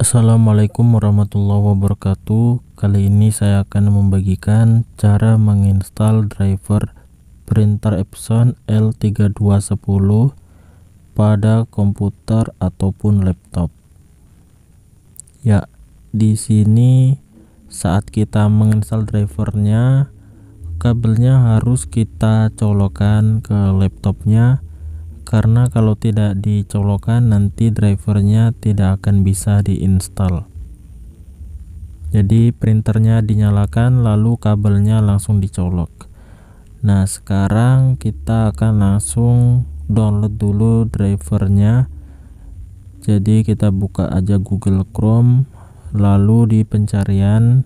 Assalamualaikum warahmatullahi wabarakatuh Kali ini saya akan membagikan cara menginstal driver printer Epson L3210 pada komputer ataupun laptop Ya, di sini saat kita menginstal drivernya kabelnya harus kita colokan ke laptopnya karena kalau tidak dicolokkan nanti drivernya tidak akan bisa diinstal jadi printernya dinyalakan lalu kabelnya langsung dicolok nah sekarang kita akan langsung download dulu drivernya jadi kita buka aja Google Chrome lalu di pencarian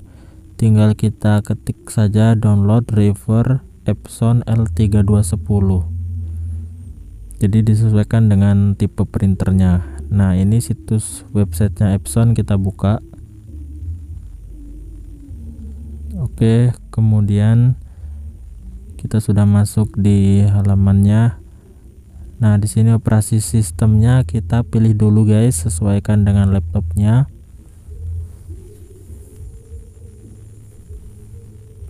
tinggal kita ketik saja download driver Epson L3210 jadi disesuaikan dengan tipe printernya nah ini situs websitenya Epson kita buka oke kemudian kita sudah masuk di halamannya nah di sini operasi sistemnya kita pilih dulu guys sesuaikan dengan laptopnya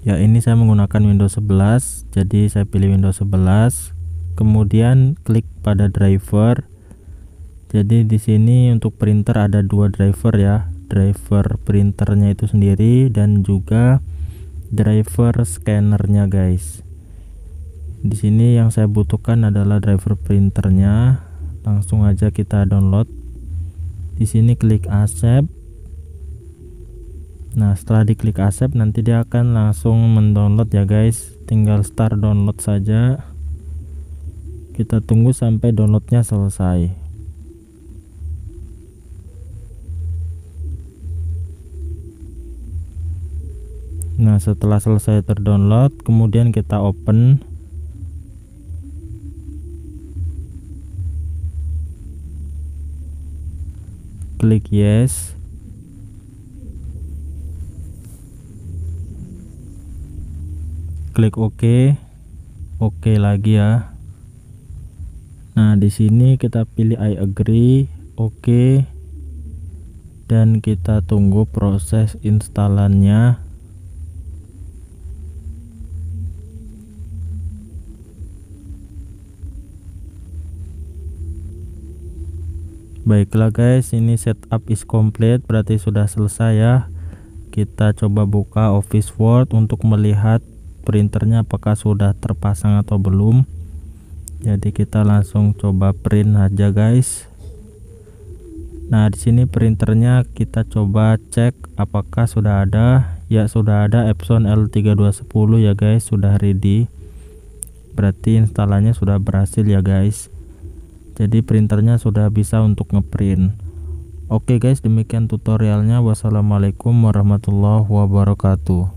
ya ini saya menggunakan Windows 11 jadi saya pilih Windows 11 kemudian klik pada driver jadi di sini untuk printer ada dua driver ya driver printernya itu sendiri dan juga driver scannernya guys di sini yang saya butuhkan adalah driver printernya langsung aja kita download di sini klik accept nah setelah diklik accept nanti dia akan langsung mendownload ya guys tinggal start download saja kita tunggu sampai downloadnya selesai nah setelah selesai terdownload kemudian kita open klik yes klik OK, OK lagi ya. Nah, di sini kita pilih I agree, oke. Okay. Dan kita tunggu proses instalannya. Baiklah guys, ini setup is complete, berarti sudah selesai ya. Kita coba buka Office Word untuk melihat printernya apakah sudah terpasang atau belum jadi kita langsung coba print aja guys nah di sini printernya kita coba cek apakah sudah ada ya sudah ada Epson L3210 ya guys sudah ready berarti instalannya sudah berhasil ya guys jadi printernya sudah bisa untuk ngeprint oke guys demikian tutorialnya wassalamualaikum warahmatullahi wabarakatuh